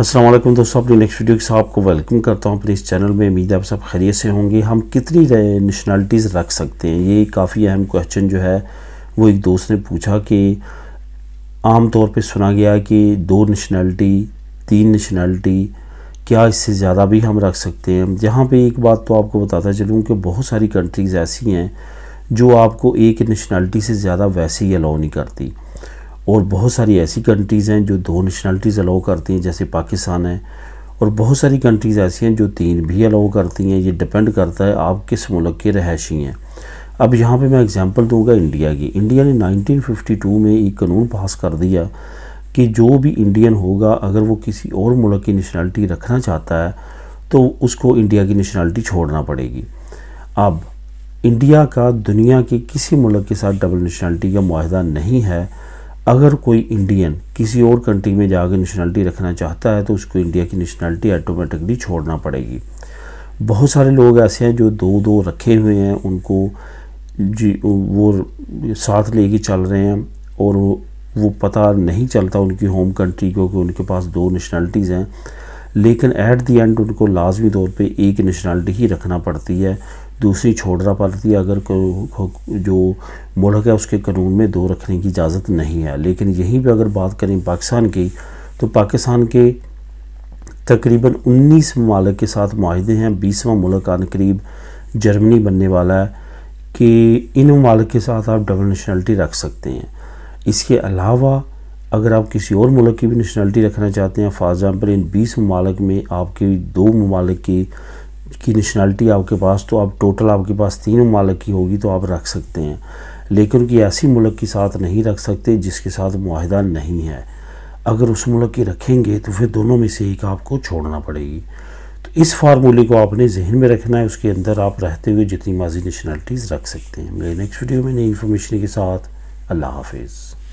असलम दोस्तों अपनी next video के साथ आपको वेलकम करता हूँ अपने इस चैनल में उम्मीद आप सब खैरियत से होंगे हम कितनी नेशनलिटीज़ रख सकते हैं ये काफ़ी अहम क्वेश्चन जो है वो एक दोस्त ने पूछा कि आम तौर पे सुना गया कि दो नेशनलिटी तीन नेशनलिटी क्या इससे ज़्यादा भी हम रख सकते हैं यहाँ पे एक बात तो आपको बताता चलूँ कि बहुत सारी कंट्रीज़ ऐसी हैं जो आपको एक नेशनलिटी से ज़्यादा वैसे ही अलाउ नहीं करती और बहुत सारी ऐसी कंट्रीज़ हैं जो दो नेशनलिटीज़ अलाउ करती हैं जैसे पाकिस्तान है और बहुत सारी कंट्रीज़ ऐसी हैं जो तीन भी अलाउ करती हैं ये डिपेंड करता है आप किस मुल्क के रहायशी हैं अब यहाँ पे मैं एग्ज़ाम्पल दूंगा इंडिया की इंडिया ने 1952 में एक कानून पास कर दिया कि जो भी इंडियन होगा अगर वो किसी और मुल्क की नेशनलिटी रखना चाहता है तो उसको इंडिया की नेशनलिटी छोड़ना पड़ेगी अब इंडिया का दुनिया के किसी मुल्क के साथ डबल नेशनलिटी का माहदा नहीं है अगर कोई इंडियन किसी और कंट्री में जाकर नेशनलिटी रखना चाहता है तो उसको इंडिया की नेशनलिटी ऑटोमेटिकली छोड़ना पड़ेगी बहुत सारे लोग ऐसे हैं जो दो दो रखे हुए हैं उनको जी वो साथ ले चल रहे हैं और वो पता नहीं चलता उनकी होम कंट्री को कि उनके पास दो नेशनलिटीज़ हैं लेकिन ऐट दी एंड उनको लाजमी तौर पे एक नेशनलिटी ही रखना पड़ती है दूसरी छोड़ना पड़ती है अगर जो मुल्क है उसके कानून में दो रखने की इजाज़त नहीं है लेकिन यहीं पर अगर बात करें पाकिस्तान की तो पाकिस्तान के तकरीबन 19 ममालक के साथ माहदे हैं बीसवा मुल्क आने करीब जर्मनी बनने वाला है कि इन ममालक के साथ आप डबल नेशनलिटी रख सकते हैं इसके अलावा अगर आप किसी और मुल्क की भी नेशनलिटी रखना चाहते हैं फॉर एग्ज़ाम्पल इन बीस ममालक में आपके दो ममालक की की नेशनलिटी आपके पास तो आप टोटल आपके पास तीन ममालक की होगी तो आप रख सकते हैं लेकिन कि ऐसी मुल्क के साथ नहीं रख सकते जिसके साथ माहिदा नहीं है अगर उस मुल्क की रखेंगे तो फिर दोनों में से एक आपको छोड़ना पड़ेगी तो इस फार्मूले को आपने जहन में रखना है उसके अंदर आप रहते हुए जितनी मर्जी नेशनलिटीज़ रख सकते हैं मेरे नेक्स्ट वीडियो में नई इन्फॉर्मेशन के साथ अल्लाह हाफिज़